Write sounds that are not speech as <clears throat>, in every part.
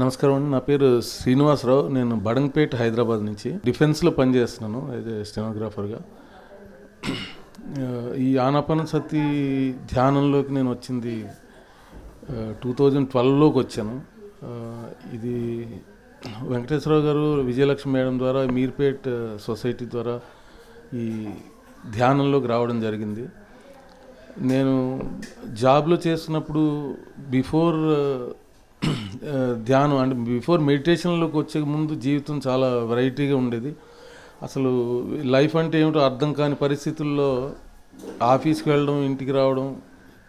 నమస్కారం అండి నా పేరు శ్రీనివాసరావు నేను బడంగపేట హైదరాబాద్ నుంచి డిఫెన్స్లో పనిచేస్తున్నాను అయితే స్టెనోగ్రాఫర్గా ఈ సతి ధ్యానంలోకి నేను వచ్చింది టూ థౌజండ్ ట్వెల్వ్లోకి వచ్చాను ఇది వెంకటేశ్వరరావు గారు విజయలక్ష్మి మేడం ద్వారా మీర్పేట్ సొసైటీ ద్వారా ఈ ధ్యానంలోకి రావడం జరిగింది నేను జాబ్లో చేస్తున్నప్పుడు బిఫోర్ <clears throat> ధ్యానం అంటే బిఫోర్ మెడిటేషన్లోకి వచ్చే ముందు జీవితం చాలా వెరైటీగా ఉండేది అసలు లైఫ్ అంటే ఏమిటో అర్థం కాని పరిస్థితుల్లో ఆఫీస్కి వెళ్ళడం ఇంటికి రావడం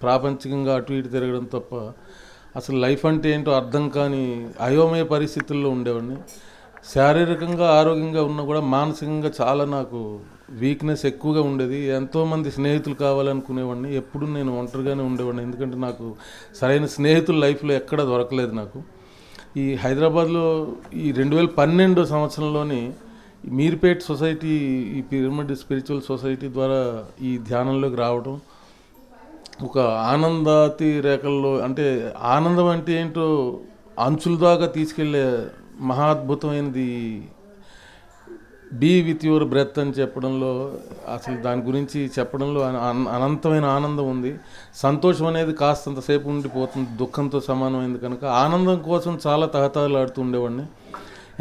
ప్రాపంచికంగా అటు ఇటు తిరగడం తప్ప అసలు లైఫ్ అంటే ఏంటో అర్థం కాని అయోమయ పరిస్థితుల్లో ఉండేవాడిని శారీరకంగా ఆరోగ్యంగా ఉన్నా కూడా మానసికంగా చాలా నాకు వీక్నెస్ ఎక్కువగా ఉండేది ఎంతోమంది స్నేహితులు కావాలనుకునేవాడిని ఎప్పుడు నేను ఒంటరిగానే ఉండేవాడిని ఎందుకంటే నాకు సరైన స్నేహితులు లైఫ్లో ఎక్కడ దొరకలేదు నాకు ఈ హైదరాబాద్లో ఈ రెండు వేల పన్నెండో సంవత్సరంలోని మీర్పేట్ సొసైటీ ఈ పిరమిడ్ స్పిరిచువల్ సొసైటీ ద్వారా ఈ ధ్యానంలోకి రావడం ఒక ఆనందాతి రేఖల్లో అంటే ఆనందం అంటే ఏంటో అంచుల దాకా తీసుకెళ్లే మహాద్భుతమైనది బీ విత్ యువర్ బ్రెత్ అని చెప్పడంలో అసలు దాని గురించి చెప్పడంలో అనంతమైన ఆనందం ఉంది సంతోషం అనేది కాస్తంతసేపు ఉండిపోతుంది దుఃఖంతో సమానమైంది కనుక ఆనందం కోసం చాలా ఆడుతూ ఉండేవాడిని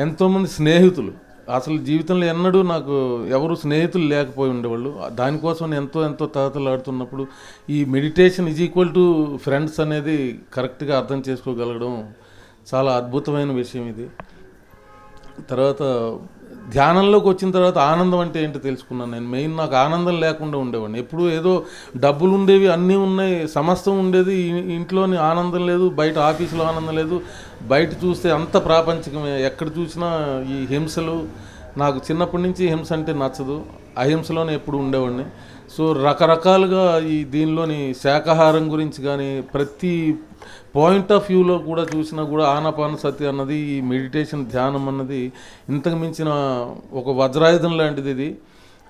ఎంతోమంది స్నేహితులు అసలు జీవితంలో ఎన్నడూ నాకు ఎవరు స్నేహితులు లేకపోయి ఉండేవాళ్ళు దానికోసం ఎంతో ఎంతో ఆడుతున్నప్పుడు ఈ meditation is equal to friends అనేది కరెక్ట్గా అర్థం చేసుకోగలగడం చాలా అద్భుతమైన విషయం ఇది తర్వాత ధ్యానంలోకి వచ్చిన తర్వాత ఆనందం అంటే ఏంటి తెలుసుకున్నాను నేను మెయిన్ నాకు ఆనందం లేకుండా ఉండేవాడిని ఎప్పుడు ఏదో డబ్బులు ఉండేవి అన్నీ ఉన్నాయి సమస్తం ఉండేది ఇంట్లోని ఆనందం లేదు బయట ఆఫీసులో ఆనందం లేదు బయట చూస్తే అంత ప్రాపంచికమే ఎక్కడ చూసినా ఈ హింసలు నాకు చిన్నప్పటి నుంచి హింస అంటే నచ్చదు అహింసలోనే ఎప్పుడు ఉండేవాడిని సో రకరకాలుగా ఈ దీనిలోని శాకాహారం గురించి కానీ ప్రతి పాయింట్ ఆఫ్ వ్యూలో కూడా చూసినా కూడా ఆనపాన సతి అన్నది ఈ మెడిటేషన్ ధ్యానం అన్నది ఇంతకు మించిన ఒక వజ్రాయుధం లాంటిది ఇది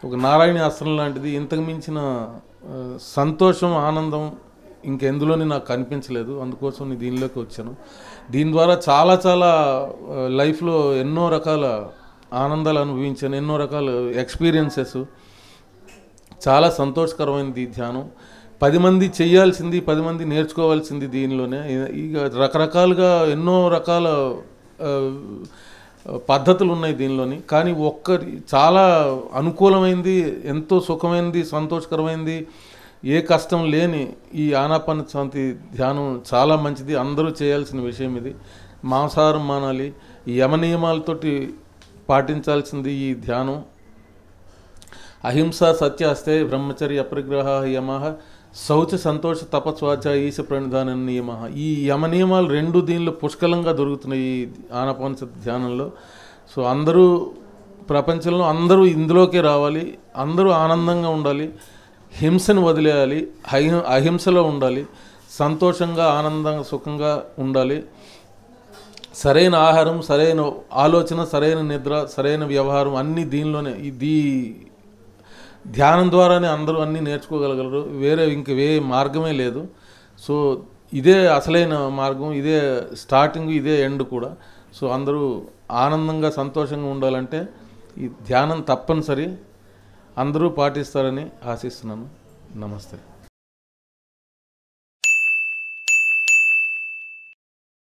ఒక నారాయణ అస్త్రం లాంటిది ఇంతకు మించిన సంతోషం ఆనందం ఇంకెందులోని నాకు కనిపించలేదు అందుకోసం నేను దీనిలోకి వచ్చాను దీని ద్వారా చాలా చాలా లైఫ్లో ఎన్నో రకాల ఆనందాలు అనుభవించాను ఎన్నో రకాల ఎక్స్పీరియన్సెస్ చాలా సంతోషకరమైనది ధ్యానం పది మంది చేయాల్సింది పది మంది నేర్చుకోవాల్సింది దీనిలోనే ఇక రకరకాలుగా ఎన్నో రకాల పద్ధతులు ఉన్నాయి దీనిలోని కానీ ఒక్కరి చాలా అనుకూలమైంది ఎంతో సుఖమైనది సంతోషకరమైంది ఏ కష్టం లేని ఈ ఆనాపాన శాంతి ధ్యానం చాలా మంచిది అందరూ చేయాల్సిన విషయం ఇది మాంసాహారం మానాలి యమ నియమాలతోటి పాటించాల్సింది ఈ ధ్యానం అహింస సత్యాస్తే బ్రహ్మచర్య అప్రగ్రహ యమ శౌచ సంతోష తపస్వాధ్యాయ ఈశ ప్రణిధాన నియమ ఈ యమ నియమాలు రెండు దీనిలో పుష్కలంగా దొరుకుతున్నాయి ఈ ఆనపానస ధ్యానంలో సో అందరూ ప్రపంచంలో అందరూ ఇందులోకే రావాలి అందరూ ఆనందంగా ఉండాలి హింసను వదిలేయాలి అహింసలో ఉండాలి సంతోషంగా ఆనందంగా సుఖంగా ఉండాలి సరైన ఆహారం సరైన ఆలోచన సరైన నిద్ర సరైన వ్యవహారం అన్నీ దీనిలోనే ఇది ధ్యానం ద్వారానే అందరూ అన్నీ నేర్చుకోగలగలరు వేరే ఇంక వే మార్గమే లేదు సో ఇదే అసలైన మార్గం ఇదే స్టార్టింగ్ ఇదే ఎండ్ కూడా సో అందరూ ఆనందంగా సంతోషంగా ఉండాలంటే ఈ ధ్యానం తప్పనిసరి అందరూ పాటిస్తారని ఆశిస్తున్నాను నమస్తే